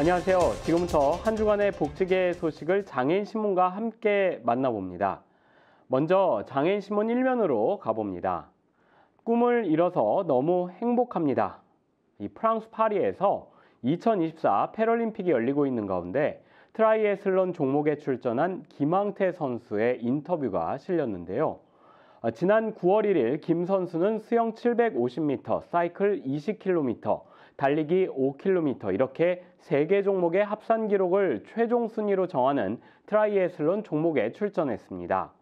안녕하세요. 지금부터 한 주간의 복지계 소식을 장애인신문과 함께 만나봅니다. 먼저 장애인신문 1면으로 가봅니다. 꿈을 이뤄서 너무 행복합니다. 이 프랑스 파리에서 2024 패럴림픽이 열리고 있는 가운데 트라이애슬론 종목에 출전한 김항태 선수의 인터뷰가 실렸는데요. 아, 지난 9월 1일 김 선수는 수영 750m, 사이클 20km, 달리기 5km 이렇게 3개 종목의 합산 기록을 최종 순위로 정하는 트라이애슬론 종목에 출전했습니다.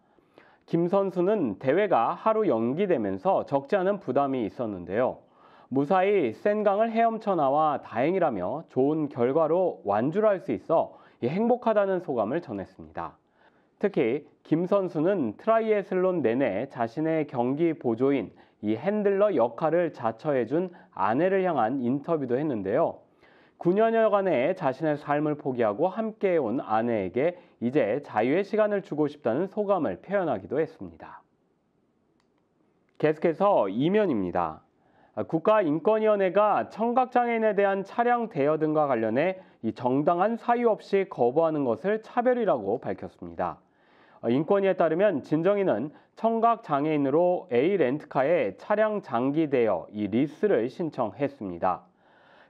김 선수는 대회가 하루 연기되면서 적지 않은 부담이 있었는데요. 무사히 센 강을 헤엄쳐 나와 다행이라며 좋은 결과로 완주를 할 수 있어 행복하다는 소감을 전했습니다. 특히 김 선수는 트라이애슬론 내내 자신의 경기 보조인 이 핸들러 역할을 자처해준 아내를 향한 인터뷰도 했는데요. 9년여간의 자신의 삶을 포기하고 함께해온 아내에게 이제 자유의 시간을 주고 싶다는 소감을 표현하기도 했습니다. 계속해서 이면입니다. 국가인권위원회가 청각장애인에 대한 차량 대여 등과 관련해 정당한 사유 없이 거부하는 것을 차별이라고 밝혔습니다. 어, 인권위에 따르면 진정인은 청각 장애인으로 A 렌트카에 차량 장기대여 이 리스를 신청했습니다.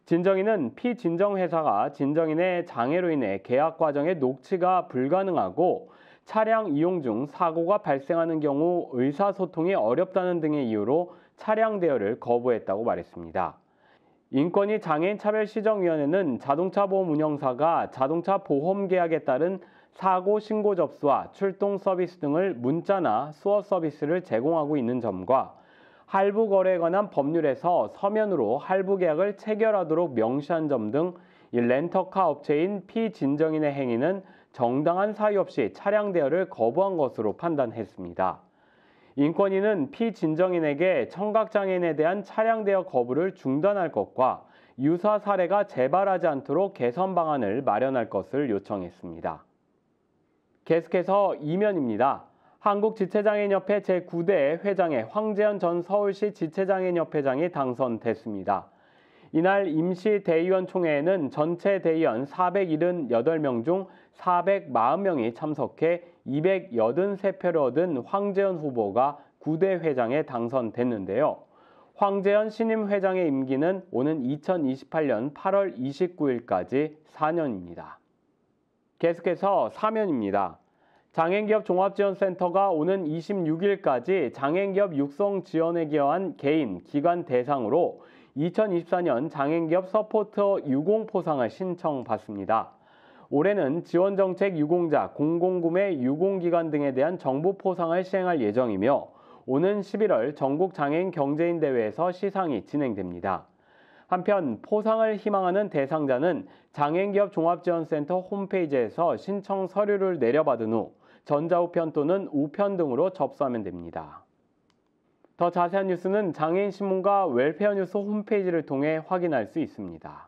진정인은 피진정회사가 진정인의 장애로 인해 계약 과정의 녹취가 불가능하고 차량 이용 중 사고가 발생하는 경우 의사소통이 어렵다는 등의 이유로 차량 대여를 거부했다고 말했습니다. 인권위 장애인 차별시정위원회는 자동차 보험 운영사가 자동차 보험 계약에 따른 사고 신고 접수와 출동 서비스 등을 문자나 수어 서비스를 제공하고 있는 점과 할부 거래에 관한 법률에서 서면으로 할부 계약을 체결하도록 명시한 점 등 렌터카 업체인 피진정인의 행위는 정당한 사유 없이 차량 대여를 거부한 것으로 판단했습니다. 인권위는 피진정인에게 청각장애인에 대한 차량 대여 거부를 중단할 것과 유사 사례가 재발하지 않도록 개선 방안을 마련할 것을 요청했습니다. 계속해서 이면입니다. 한국지체장애인협회 제9대 회장에 황재현 전 서울시 지체장애인협회장이 당선됐습니다. 이날 임시 대의원 총회에는 전체 대의원 478명 중 440명이 참석해 283표를 얻은 황재현 후보가 9대 회장에 당선됐는데요. 황재현 신임 회장의 임기는 오는 2028년 8월 29일까지 4년입니다. 계속해서 사면입니다. 장애인기업 종합지원센터가 오는 26일까지 장애인기업 육성 지원에 기여한 개인, 기관 대상으로 2024년 장애인기업 서포터 유공포상을 신청받습니다. 올해는 지원정책 유공자, 공공구매 유공기관 등에 대한 정부 포상을 시행할 예정이며 오는 11월 전국 장애인 경제인 대회에서 시상이 진행됩니다. 한편 포상을 희망하는 대상자는 장애인기업 종합지원센터 홈페이지에서 신청 서류를 내려받은 후 전자우편 또는 우편 등으로 접수하면 됩니다. 더 자세한 뉴스는 장애인신문과 웰페어 뉴스 홈페이지를 통해 확인할 수 있습니다.